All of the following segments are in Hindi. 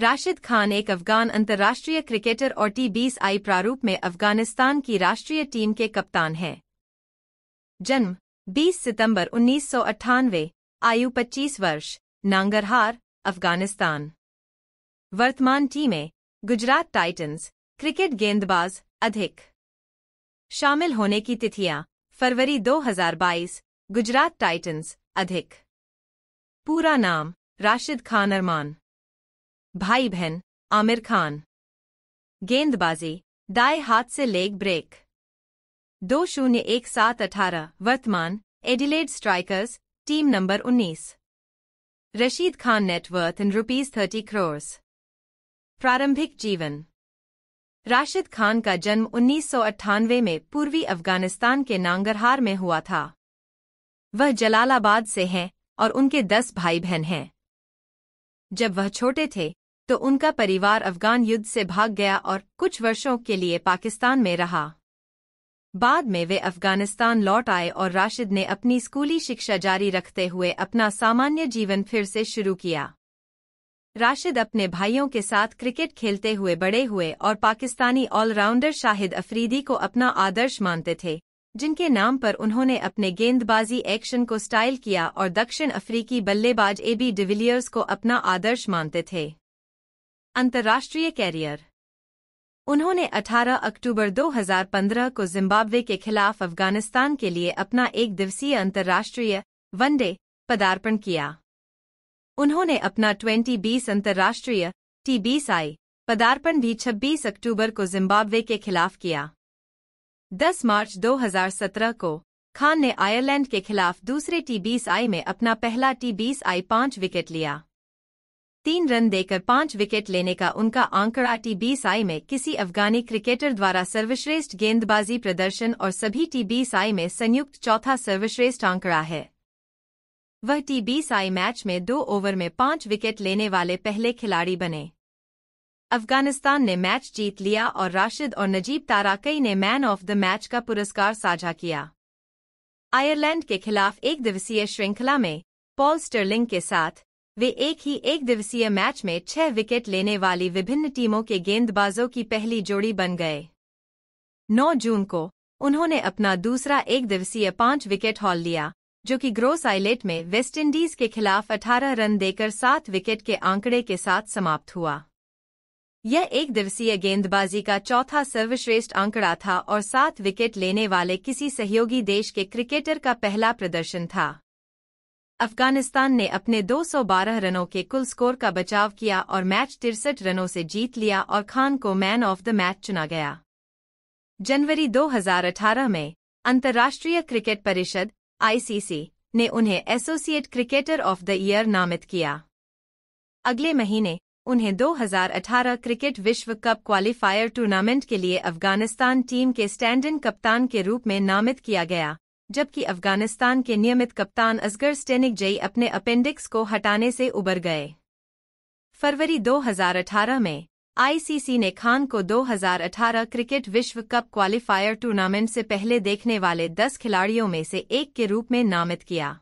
राशिद खान एक अफगान अंतर्राष्ट्रीय क्रिकेटर और टी बीस आई प्रारूप में अफगानिस्तान की राष्ट्रीय टीम के कप्तान हैं जन्म 20 सितंबर उन्नीस आयु 25 वर्ष नांगरहार अफगानिस्तान वर्तमान टीमें गुजरात टाइटंस क्रिकेट गेंदबाज अधिक शामिल होने की तिथियां फरवरी 2022 गुजरात टाइटंस अधिक पूरा नाम राशिद खान अरमान भाई बहन आमिर खान गेंदबाजी दाएं हाथ से लेग ब्रेक दो शून्य एक सात अठारह वर्तमान एडिलेड स्ट्राइकर्स टीम नंबर उन्नीस Rashid Khan net worth in rupees thirty crores प्रारंभिक जीवन राशिद खान का जन्म उन्नीस में पूर्वी अफगानिस्तान के नांगरहार में हुआ था वह जलालाबाद से हैं और उनके दस भाई बहन हैं जब वह छोटे थे तो उनका परिवार अफगान युद्ध से भाग गया और कुछ वर्षों के लिए पाकिस्तान में रहा बाद में वे अफगानिस्तान लौट आए और राशिद ने अपनी स्कूली शिक्षा जारी रखते हुए अपना सामान्य जीवन फिर से शुरू किया राशिद अपने भाइयों के साथ क्रिकेट खेलते हुए बड़े हुए और पाकिस्तानी ऑलराउंडर शाहिद अफरीदी को अपना आदर्श मानते थे जिनके नाम पर उन्होंने अपने गेंदबाजी एक्शन को स्टाइल किया और दक्षिण अफ्रीकी बल्लेबाज एबी डिविलियर्स को अपना आदर्श मानते थे अंतर्राष्ट्रीय कैरियर उन्होंने 18 अक्टूबर 2015 को जिम्बाब्वे के खिलाफ अफगानिस्तान के लिए अपना एक दिवसीय अंतर्राष्ट्रीय वनडे पदार्पण किया उन्होंने अपना 2020 अंतर्राष्ट्रीय टी बीस आई पदार्पण भी 26 अक्टूबर को जिम्बाब्वे के खिलाफ किया 10 मार्च 2017 को खान ने आयरलैंड के खिलाफ दूसरे टी बीस आई में अपना पहला टी बीस आई पाँच विकेट लिया तीन रन देकर पांच विकेट लेने का उनका आंकड़ा टी बीस आई में किसी अफगानी क्रिकेटर द्वारा सर्वश्रेष्ठ गेंदबाजी प्रदर्शन और सभी टी बीस आई में संयुक्त चौथा सर्वश्रेष्ठ आंकड़ा है वह टी बीस आई मैच में दो ओवर में पांच विकेट लेने वाले पहले खिलाड़ी बने अफगानिस्तान ने मैच जीत लिया और राशिद और नजीब ताराकई ने मैन ऑफ द मैच का पुरस्कार साझा किया आयरलैंड के खिलाफ एक दिवसीय श्रृंखला में पॉल स्टर्लिंग के साथ वे एक ही एक दिवसीय मैच में छह विकेट लेने वाली विभिन्न टीमों के गेंदबाजों की पहली जोड़ी बन गए 9 जून को उन्होंने अपना दूसरा एक दिवसीय पांच विकेट हॉल लिया जो कि ग्रोस आइलेट में वेस्टइंडीज के खिलाफ 18 रन देकर सात विकेट के आंकड़े के साथ समाप्त हुआ यह एक दिवसीय गेंदबाजी का चौथा सर्वश्रेष्ठ आंकड़ा था और सात विकेट लेने वाले किसी सहयोगी देश के क्रिकेटर का पहला प्रदर्शन था अफगानिस्तान ने अपने 212 रनों के कुल स्कोर का बचाव किया और मैच तिरसठ रनों से जीत लिया और खान को मैन ऑफ द मैच चुना गया जनवरी 2018 में अंतर्राष्ट्रीय क्रिकेट परिषद आईसीसी ने उन्हें associate cricketer of the year नामित किया अगले महीने उन्हें 2018 क्रिकेट विश्व कप क्वालिफायर टूर्नामेंट के लिए अफगानिस्तान टीम के स्टैंड इन कप्तान के रूप में नामित किया गया जबकि अफगानिस्तान के नियमित कप्तान असगर स्टेनिक जई अपने अपेंडिक्स को हटाने से उबर गए फरवरी 2018 में आईसीसी ने खान को 2018 क्रिकेट विश्व कप क्वालिफायर टूर्नामेंट से पहले देखने वाले 10 खिलाड़ियों में से एक के रूप में नामित किया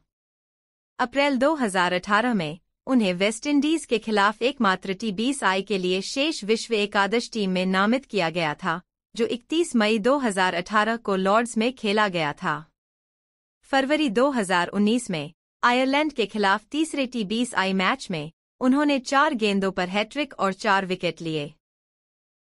अप्रैल 2018 में उन्हें वेस्टइंडीज के खिलाफ एकमात्र टी बीस आई के लिए शेष विश्व एकादश टीम में नामित किया गया था जो 31 मई 2018 को लॉर्ड्स में खेला गया था फरवरी 2019 में आयरलैंड के खिलाफ तीसरे टी बीस आई मैच में उन्होंने चार गेंदों पर हैट्रिक और चार विकेट लिए